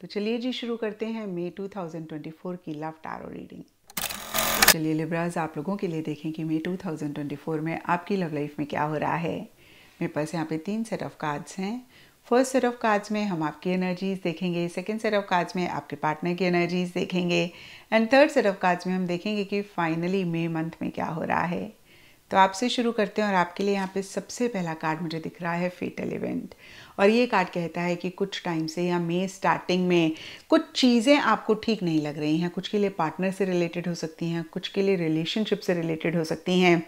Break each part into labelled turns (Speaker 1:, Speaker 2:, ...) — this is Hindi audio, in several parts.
Speaker 1: तो चलिए जी शुरू करते हैं मई 2024 की लव टैरो रीडिंग चलिए लिब्राज आप लोगों के लिए देखें कि मई 2024 में आपकी लव लाइफ में क्या हो रहा है मेरे पास यहाँ पे तीन सेट ऑफ कार्ड्स हैं फर्स्ट सेट ऑफ कार्ड्स में हम आपकी एनर्जीज देखेंगे सेकेंड सेट ऑफ कार्ड्स में आपके पार्टनर की एनर्जीज देखेंगे and third set of cards में हम देखेंगे कि फाइनली मई मंथ में क्या हो रहा है तो आपसे शुरू करते हैं और आपके लिए यहाँ पे सबसे पहला कार्ड मुझे दिख रहा है फेटल इवेंट और ये कार्ड कहता है कि कुछ टाइम से या मे स्टार्टिंग में कुछ चीज़ें आपको ठीक नहीं लग रही हैं कुछ के लिए पार्टनर से रिलेटेड हो सकती हैं कुछ के लिए रिलेशनशिप से रिलेटेड हो सकती हैं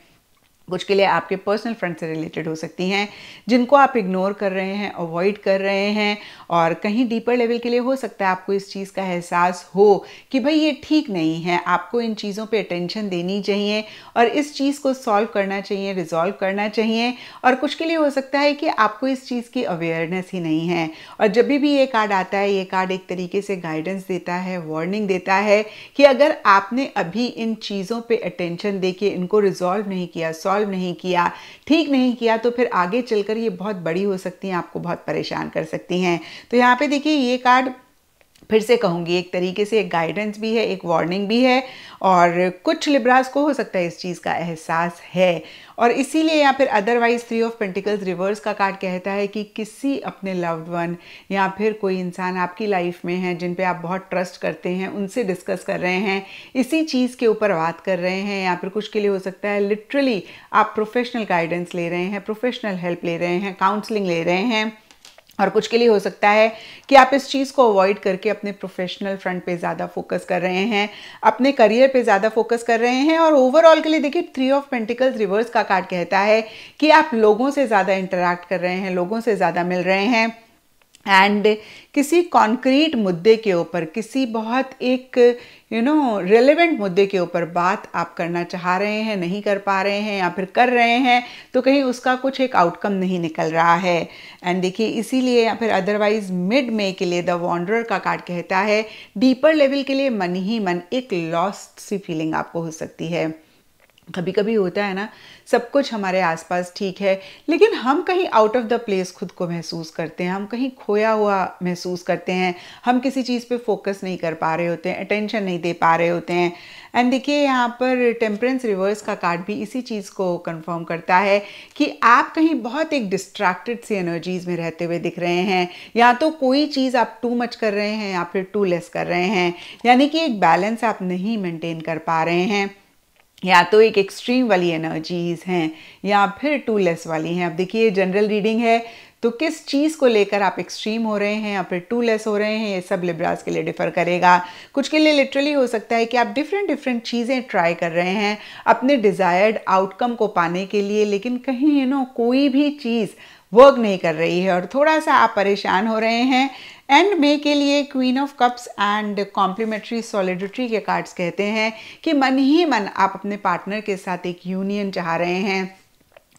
Speaker 1: कुछ के लिए आपके पर्सनल फ्रेंड से रिलेटेड हो सकती हैं जिनको आप इग्नोर कर रहे हैं अवॉइड कर रहे हैं और कहीं डीपर लेवल के लिए हो सकता है आपको इस चीज़ का एहसास हो कि भाई ये ठीक नहीं है आपको इन चीज़ों पे अटेंशन देनी चाहिए और इस चीज़ को सॉल्व करना चाहिए रिजॉल्व करना चाहिए और कुछ के लिए हो सकता है कि आपको इस चीज़ की अवेयरनेस ही नहीं है और जब भी भी ये कार्ड आता है ये कार्ड एक तरीके से गाइडेंस देता है वार्निंग देता है कि अगर आपने अभी इन चीज़ों पर अटेंशन दे के इनको रिजॉल्व नहीं किया सॉल्व सॉल्व नहीं किया ठीक नहीं किया तो फिर आगे चलकर ये बहुत बड़ी हो सकती हैं आपको बहुत परेशान कर सकती हैं तो यहाँ पे देखिए ये कार्ड फिर से कहूँगी एक तरीके से एक गाइडेंस भी है एक वार्निंग भी है और कुछ लिब्रास को हो सकता है इस चीज़ का एहसास है और इसीलिए या फिर otherwise three of pentacles reverse का कार्ड कहता है कि किसी अपने लव्ड वन या फिर कोई इंसान आपकी लाइफ में है जिन पे आप बहुत ट्रस्ट करते हैं उनसे डिस्कस कर रहे हैं इसी चीज़ के ऊपर बात कर रहे हैं या फिर कुछ के लिए हो सकता है लिटरली आप प्रोफेशनल गाइडेंस ले रहे हैं प्रोफेशनल हेल्प ले रहे हैं काउंसलिंग ले रहे हैं और कुछ के लिए हो सकता है कि आप इस चीज़ को अवॉइड करके अपने प्रोफेशनल फ्रंट पे ज़्यादा फोकस कर रहे हैं अपने करियर पे ज़्यादा फोकस कर रहे हैं और ओवरऑल के लिए देखिए थ्री ऑफ पेंटिकल्स रिवर्स का कार्ड कहता है कि आप लोगों से ज़्यादा इंटरेक्ट कर रहे हैं लोगों से ज़्यादा मिल रहे हैं एंड किसी कॉन्क्रीट मुद्दे के ऊपर किसी बहुत एक यू नो रेलेवेंट मुद्दे के ऊपर बात आप करना चाह रहे हैं नहीं कर पा रहे हैं या फिर कर रहे हैं तो कहीं उसका कुछ एक आउटकम नहीं निकल रहा है एंड देखिए इसीलिए या फिर अदरवाइज मिड मे के लिए द वॉन्डर का कार्ड कहता है डीपर लेवल के लिए मन ही मन एक लॉस्ट सी फीलिंग आपको हो सकती है कभी कभी होता है ना सब कुछ हमारे आसपास ठीक है लेकिन हम कहीं आउट ऑफ द प्लेस खुद को महसूस करते हैं हम कहीं खोया हुआ महसूस करते हैं हम किसी चीज़ पे फोकस नहीं कर पा रहे होते हैं अटेंशन नहीं दे पा रहे होते हैं एंड देखिए यहाँ पर टेम्परेंस रिवर्स का कार्ड भी इसी चीज़ को कंफर्म करता है कि आप कहीं बहुत एक डिस्ट्रैक्टेड सी एनर्जीज में रहते हुए दिख रहे हैं या तो कोई चीज़ आप टू मच कर रहे हैं या फिर टू लेस कर रहे हैं यानी कि एक बैलेंस आप नहीं मेंटेन कर पा रहे हैं या तो एक एक्सट्रीम वाली एनर्जीज हैं या फिर टू लेस वाली हैं अब देखिए जनरल रीडिंग है तो किस चीज़ को लेकर आप एक्सट्रीम हो रहे हैं या फिर टू लेस हो रहे हैं ये सब लिब्रास के लिए डिफ़र करेगा कुछ के लिए लिटरली हो सकता है कि आप डिफरेंट डिफरेंट चीज़ें ट्राई कर रहे हैं अपने डिज़ायर्ड आउटकम को पाने के लिए लेकिन कहीं यू नो कोई भी चीज़ वर्क नहीं कर रही है और थोड़ा सा आप परेशान हो रहे हैं एंड मे के लिए queen of cups and complementary solidarity के कार्ड्स कहते हैं कि मन ही मन आप अपने पार्टनर के साथ एक यूनियन चाह रहे हैं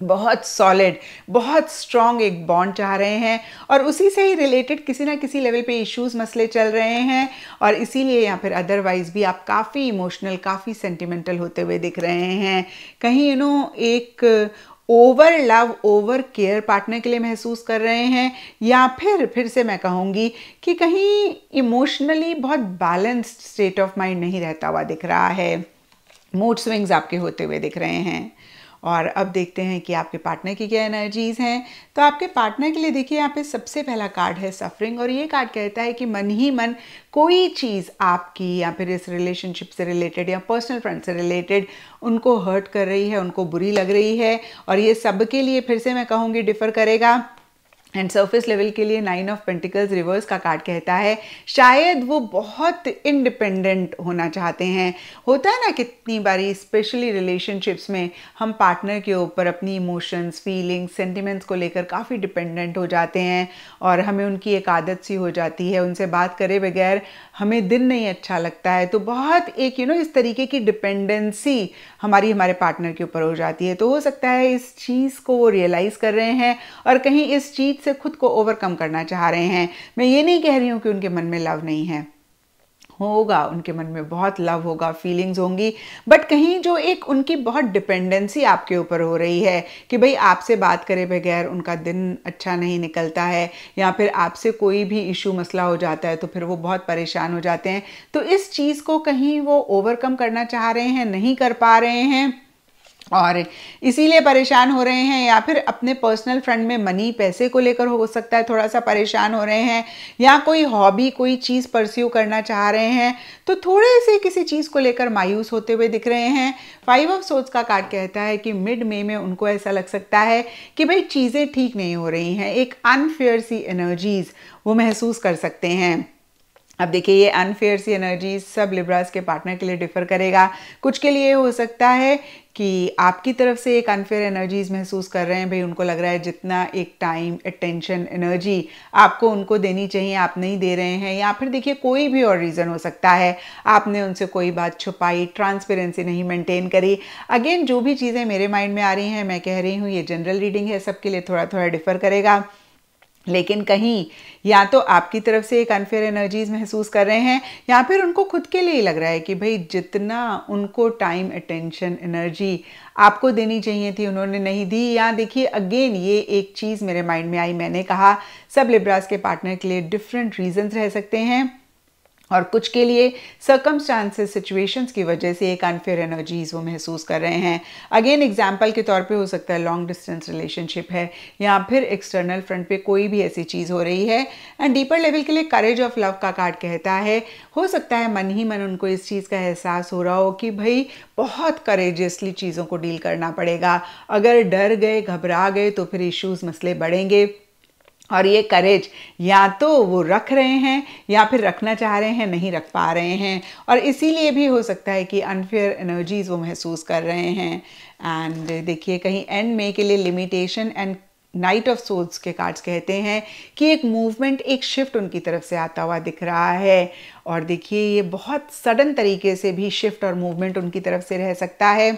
Speaker 1: बहुत सॉलिड बहुत स्ट्रॉन्ग एक बॉन्ड चाह रहे हैं और उसी से ही रिलेटेड किसी ना किसी लेवल पे इश्यूज मसले चल रहे हैं और इसीलिए या फिर अदरवाइज भी आप काफ़ी इमोशनल काफ़ी सेंटिमेंटल होते हुए दिख रहे हैं कहीं यू नो एक over love over care partner के लिए महसूस कर रहे हैं या फिर फिर से मैं कहूँगी कि कहीं इमोशनली बहुत बैलेंस्ड स्टेट ऑफ माइंड नहीं रहता हुआ दिख रहा है मूड स्विंग्स आपके होते हुए दिख रहे हैं और अब देखते हैं कि आपके पार्टनर की क्या एनर्जीज़ हैं तो आपके पार्टनर के लिए देखिए यहाँ पे सबसे पहला कार्ड है सफरिंग और ये कार्ड कहता है कि मन ही मन कोई चीज़ आपकी या फिर इस रिलेशनशिप से रिलेटेड या पर्सनल फ्रेंड से रिलेटेड उनको हर्ट कर रही है उनको बुरी लग रही है और ये सबके लिए फिर से मैं कहूँगी डिफ़र करेगा एंड सरफेस लेवल के लिए नाइन ऑफ पेंटिकल्स रिवर्स का कार्ड कहता है शायद वो बहुत इंडिपेंडेंट होना चाहते हैं होता है ना कितनी बारी स्पेशली रिलेशनशिप्स में हम पार्टनर के ऊपर अपनी इमोशंस फीलिंग्स सेंटिमेंट्स को लेकर काफ़ी डिपेंडेंट हो जाते हैं और हमें उनकी एक आदत सी हो जाती है उनसे बात करे बगैर हमें दिन नहीं अच्छा लगता है तो बहुत एक यू you नो know, इस तरीके की डिपेंडेंसी हमारी हमारे पार्टनर के ऊपर हो जाती है तो हो सकता है इस चीज़ को वो रियलाइज़ कर रहे हैं और कहीं इस चीज़ से खुद को ओवरकम करना चाह रहे हैं मैं ये नहीं कह रही हूँ कि उनके मन में लव नहीं है होगा उनके मन में बहुत लव होगा फीलिंग्स होंगी बट कहीं जो एक उनकी बहुत डिपेंडेंसी आपके ऊपर हो रही है कि भाई आपसे बात करे बगैर उनका दिन अच्छा नहीं निकलता है या फिर आपसे कोई भी इशू मसला हो जाता है तो फिर वो बहुत परेशान हो जाते हैं तो इस चीज़ को कहीं वो ओवरकम करना चाह रहे हैं नहीं कर पा रहे हैं और इसीलिए परेशान हो रहे हैं या फिर अपने पर्सनल फ्रंट में मनी पैसे को लेकर हो सकता है थोड़ा सा परेशान हो रहे हैं या कोई हॉबी कोई चीज़ परस्यू करना चाह रहे हैं तो थोड़े से किसी चीज़ को लेकर मायूस होते हुए दिख रहे हैं फाइव ऑफ सोच का कार्ड कहता है कि मिड मे में उनको ऐसा लग सकता है कि भाई चीज़ें ठीक नहीं हो रही हैं एक अनफेयर सी एनर्जीज़ वो महसूस कर सकते हैं अब देखिए ये अनफेयर सी एनर्जी सब लिब्रास के पार्टनर के लिए डिफर करेगा कुछ के लिए हो सकता है कि आपकी तरफ से एक अनफेयर एनर्जीज महसूस कर रहे हैं भाई उनको लग रहा है जितना एक टाइम अटेंशन एनर्जी आपको उनको देनी चाहिए आप नहीं दे रहे हैं या फिर देखिए कोई भी और रीज़न हो सकता है आपने उनसे कोई बात छुपाई ट्रांसपेरेंसी नहीं मेंटेन करी अगेन जो भी चीज़ें मेरे माइंड में आ रही हैं मैं कह रही हूँ ये जनरल रीडिंग है सबके लिए थोड़ा थोड़ा डिफर करेगा लेकिन कहीं या तो आपकी तरफ से एक अनफेयर एनर्जीज महसूस कर रहे हैं या फिर उनको खुद के लिए लग रहा है कि भाई जितना उनको टाइम अटेंशन एनर्जी आपको देनी चाहिए थी उन्होंने नहीं दी या देखिए अगेन ये एक चीज़ मेरे माइंड में आई मैंने कहा सब लिब्रास के पार्टनर के लिए डिफरेंट रीजंस रह सकते हैं और कुछ के लिए सर्कमस्टांसेस सिचुएशंस की वजह से एक अनफेयर एनर्जीज वो महसूस कर रहे हैं अगेन एग्जाम्पल के तौर पे हो सकता है लॉन्ग डिस्टेंस रिलेशनशिप है या फिर एक्सटर्नल फ्रंट पे कोई भी ऐसी चीज़ हो रही है एंड डीपर लेवल के लिए करेज ऑफ लव का कार्ड कहता है हो सकता है मन ही मन उनको इस चीज़ का एहसास हो रहा हो कि भाई बहुत करेजियसली चीज़ों को डील करना पड़ेगा अगर डर गए घबरा गए तो फिर इश्यूज़ मसले बढ़ेंगे और ये करेज या तो वो रख रहे हैं या फिर रखना चाह रहे हैं नहीं रख पा रहे हैं और इसीलिए भी हो सकता है कि अनफेयर एनर्जीज़ वो महसूस कर रहे हैं एंड देखिए कहीं एंड में के लिए limitation and night of souls के कार्ड्स कहते हैं कि एक मूवमेंट एक शिफ्ट उनकी तरफ से आता हुआ दिख रहा है और देखिए ये बहुत सडन तरीके से भी शिफ्ट और मूवमेंट उनकी तरफ से रह सकता है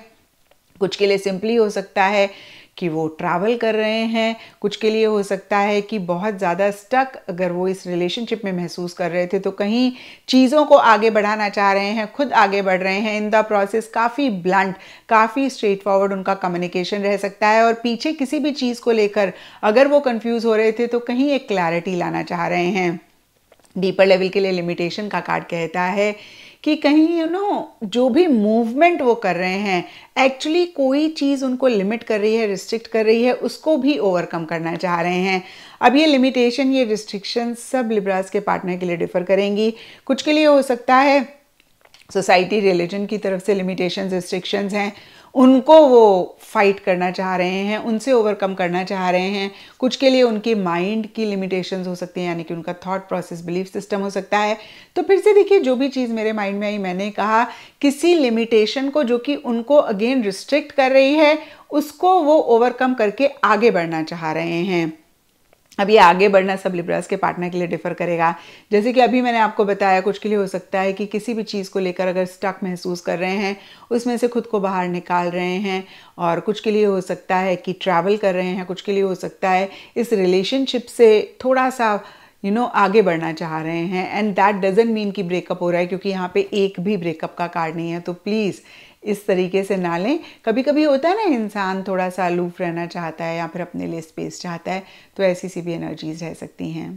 Speaker 1: कुछ के लिए सिंपली हो सकता है कि वो ट्रैवल कर रहे हैं कुछ के लिए हो सकता है कि बहुत ज़्यादा स्टक अगर वो इस रिलेशनशिप में महसूस कर रहे थे तो कहीं चीज़ों को आगे बढ़ाना चाह रहे हैं खुद आगे बढ़ रहे हैं इन द प्रोसेस काफ़ी ब्लंट काफ़ी स्ट्रेट फॉरवर्ड उनका कम्युनिकेशन रह सकता है और पीछे किसी भी चीज़ को लेकर अगर वो कन्फ्यूज़ हो रहे थे तो कहीं एक क्लैरिटी लाना चाह रहे हैं डीपर लेवल के लिए लिमिटेशन का कार्ड कहता है कि कहीं यू you नो know, जो भी मूवमेंट वो कर रहे हैं एक्चुअली कोई चीज़ उनको लिमिट कर रही है रिस्ट्रिक्ट कर रही है उसको भी ओवरकम करना चाह रहे हैं अब ये लिमिटेशन ये रिस्ट्रिक्शन सब लिब्रास के पार्टनर के लिए डिफर करेंगी कुछ के लिए हो सकता है सोसाइटी रिलीजन की तरफ से लिमिटेशन रिस्ट्रिक्शंस हैं उनको वो फाइट करना चाह रहे हैं उनसे ओवरकम करना चाह रहे हैं कुछ के लिए उनके माइंड की लिमिटेशंस हो सकती हैं यानी कि उनका थॉट प्रोसेस बिलीफ सिस्टम हो सकता है तो फिर से देखिए जो भी चीज़ मेरे माइंड में आई मैंने कहा किसी लिमिटेशन को जो कि उनको अगेन रिस्ट्रिक्ट कर रही है उसको वो ओवरकम करके आगे बढ़ना चाह रहे हैं अब ये आगे बढ़ना सब लिब्रास के पार्टनर के लिए डिफर करेगा जैसे कि अभी मैंने आपको बताया कुछ के लिए हो सकता है कि किसी भी चीज़ को लेकर अगर स्टक महसूस कर रहे हैं उसमें से खुद को बाहर निकाल रहे हैं और कुछ के लिए हो सकता है कि ट्रैवल कर रहे हैं कुछ के लिए हो सकता है इस रिलेशनशिप से थोड़ा सा यू you नो know, आगे बढ़ना चाह रहे हैं एंड दैट डजेंट मीन कि ब्रेकअप हो रहा है क्योंकि यहाँ पे एक भी ब्रेकअप का कार्ड नहीं है तो प्लीज़ इस तरीके से ना लें कभी कभी होता है ना इंसान थोड़ा सा लूफ़ रहना चाहता है या फिर अपने लिए स्पेस चाहता है तो ऐसी सी भी एनर्जीज रह सकती हैं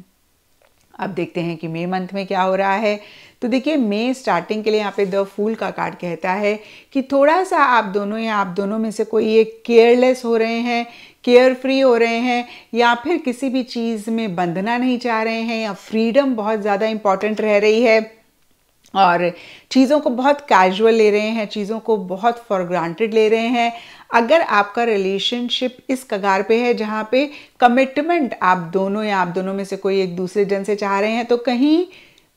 Speaker 1: अब देखते हैं कि मे मंथ में क्या हो रहा है तो देखिए मे स्टार्टिंग के लिए यहाँ पे द फूल का कार्ड कहता है कि थोड़ा सा आप दोनों या आप दोनों में से कोई एक केयरलेस हो रहे हैं केयर फ्री हो रहे हैं या फिर किसी भी चीज़ में बंधना नहीं चाह रहे हैं या फ्रीडम बहुत ज़्यादा इम्पॉर्टेंट रह रही है और चीज़ों को बहुत कैजुअल ले रहे हैं चीज़ों को बहुत फॉर ग्रांटेड ले रहे हैं अगर आपका रिलेशनशिप इस कगार पे है जहाँ पे कमिटमेंट आप दोनों या आप दोनों में से कोई एक दूसरे जन से चाह रहे हैं तो कहीं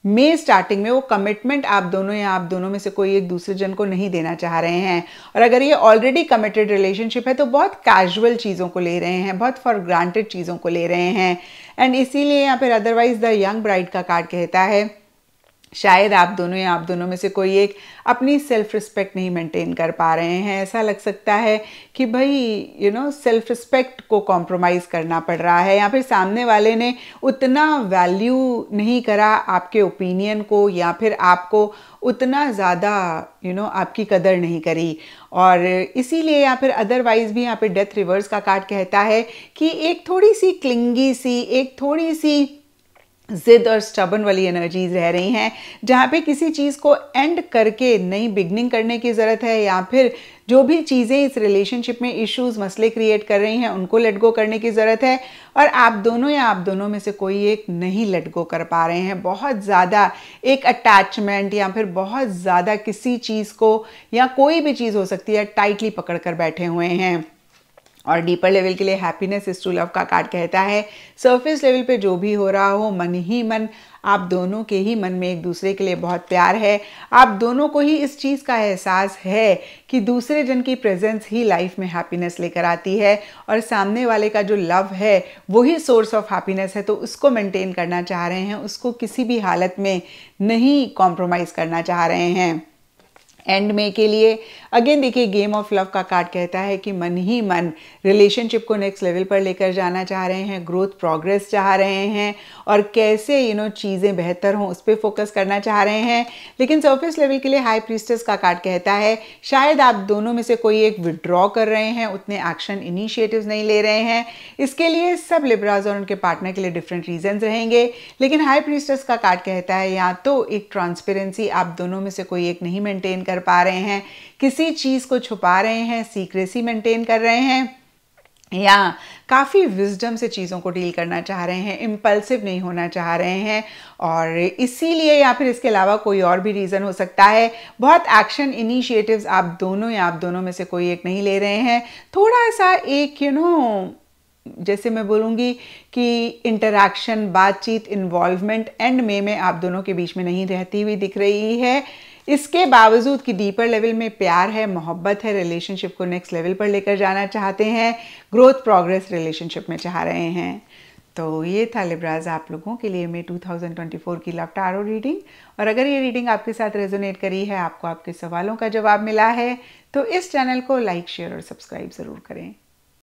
Speaker 1: मे स्टार्टिंग में वो कमिटमेंट आप दोनों या आप दोनों में से कोई एक दूसरे जन को नहीं देना चाह रहे हैं और अगर ये ऑलरेडी कमिटेड रिलेशनशिप है तो बहुत कैजुअल चीज़ों को ले रहे हैं बहुत फॉर ग्रांटेड चीज़ों को ले रहे हैं एंड इसीलिए यहाँ पर अदरवाइज द यंग ब्राइड का कार्ड कहता है शायद आप दोनों या आप दोनों में से कोई एक अपनी सेल्फ रिस्पेक्ट नहीं मेंटेन कर पा रहे हैं ऐसा लग सकता है कि भाई यू नो सेल्फ रिस्पेक्ट को कॉम्प्रोमाइज़ करना पड़ रहा है या फिर सामने वाले ने उतना वैल्यू नहीं करा आपके ओपिनियन को या फिर आपको उतना ज़्यादा यू नो आपकी कदर नहीं करी और इसीलिए या फिर अदरवाइज़ भी यहाँ पे डेथ रिवर्स का कार्ड कहता है कि एक थोड़ी सी क्लिंगी सी एक थोड़ी सी जिद और स्टबन वाली एनर्जीज रह रही हैं जहाँ पे किसी चीज़ को एंड करके नई बिगनिंग करने की ज़रूरत है या फिर जो भी चीज़ें इस रिलेशनशिप में इश्यूज मसले क्रिएट कर रही हैं उनको लेट गो करने की ज़रूरत है और आप दोनों या आप दोनों में से कोई एक नहीं लेट गो कर पा रहे हैं बहुत ज़्यादा एक अटैचमेंट या फिर बहुत ज़्यादा किसी चीज़ को या कोई भी चीज़ हो सकती है टाइटली पकड़ कर बैठे हुए हैं और डीपर लेवल के लिए हैप्पीनेस इज टू लव का कार्ड कहता है सरफेस लेवल पे जो भी हो रहा हो मन ही मन आप दोनों के ही मन में एक दूसरे के लिए बहुत प्यार है आप दोनों को ही इस चीज़ का एहसास है कि दूसरे जन की प्रेजेंस ही लाइफ में हैप्पीनेस लेकर आती है और सामने वाले का जो लव है वही सोर्स ऑफ हैप्पीनेस है तो उसको मेंटेन करना चाह रहे हैं उसको किसी भी हालत में नहीं कॉम्प्रोमाइज़ करना चाह रहे हैं एंड में के लिए अगेन देखिए गेम ऑफ लव का कार्ड कहता है कि मन ही मन रिलेशनशिप को नेक्स्ट लेवल पर लेकर जाना चाह रहे हैं ग्रोथ प्रोग्रेस चाह रहे हैं और कैसे यू नो चीज़ें बेहतर हों उस पर फोकस करना चाह रहे हैं लेकिन सर्फेस लेवल के लिए हाई प्रीस्टस का कार्ड कहता है शायद आप दोनों में से कोई एक विड्रॉ कर रहे हैं उतने एक्शन इनिशिएटिव नहीं ले रहे हैं इसके लिए सब लिब्राज और उनके पार्टनर के लिए डिफरेंट रीजन रहेंगे लेकिन हाई प्रिस्टस का कार्ड कहता है या तो एक ट्रांसपेरेंसी आप दोनों में से कोई एक नहीं मेंटेन कर कर पा रहे हैं किसी चीज़ को छुपा रहे हैं सीक्रेसी मेंटेन कर रहे हैं या काफ़ी विजडम से चीज़ों को डील करना चाह रहे हैं इम्पल्सिव नहीं होना चाह रहे हैं और इसीलिए या फिर इसके अलावा कोई और भी रीज़न हो सकता है बहुत एक्शन इनिशिएटिव्स आप दोनों या आप दोनों में से कोई एक नहीं ले रहे हैं थोड़ा सा एक यू नो जैसे मैं बोलूँगी कि इंटरैक्शन बातचीत इन्वॉल्वमेंट एंड में में आप दोनों के बीच में नहीं रहती हुई दिख रही है इसके बावजूद कि डीपर लेवल में प्यार है मोहब्बत है रिलेशनशिप को नेक्स्ट लेवल पर लेकर जाना चाहते हैं ग्रोथ प्रोग्रेस रिलेशनशिप में चाह रहे हैं तो ये था लिब्राज आप लोगों के लिए मैं 2024 की लव टारो रीडिंग और अगर ये रीडिंग आपके साथ रेजोनेट करी है आपको आपके सवालों का जवाब मिला है तो इस चैनल को लाइक शेयर और सब्सक्राइब ज़रूर करें